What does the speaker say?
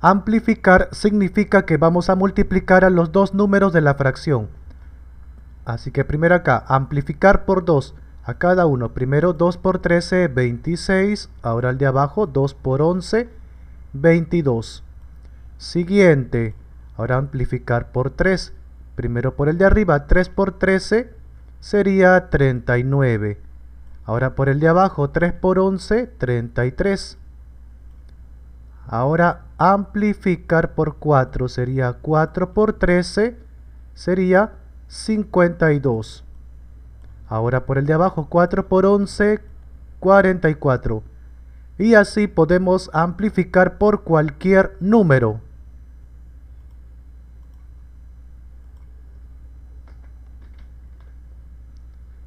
Amplificar significa que vamos a multiplicar a los dos números de la fracción. Así que primero acá, amplificar por 2 a cada uno. Primero 2 por 13, 26. Ahora el de abajo, 2 por 11, 22. Siguiente, ahora amplificar por 3. Primero por el de arriba, 3 por 13 sería 39. Ahora por el de abajo, 3 por 11, 33. Ahora amplificar por 4 sería 4 por 13 sería 52. Ahora por el de abajo 4 por 11, 44. Y así podemos amplificar por cualquier número.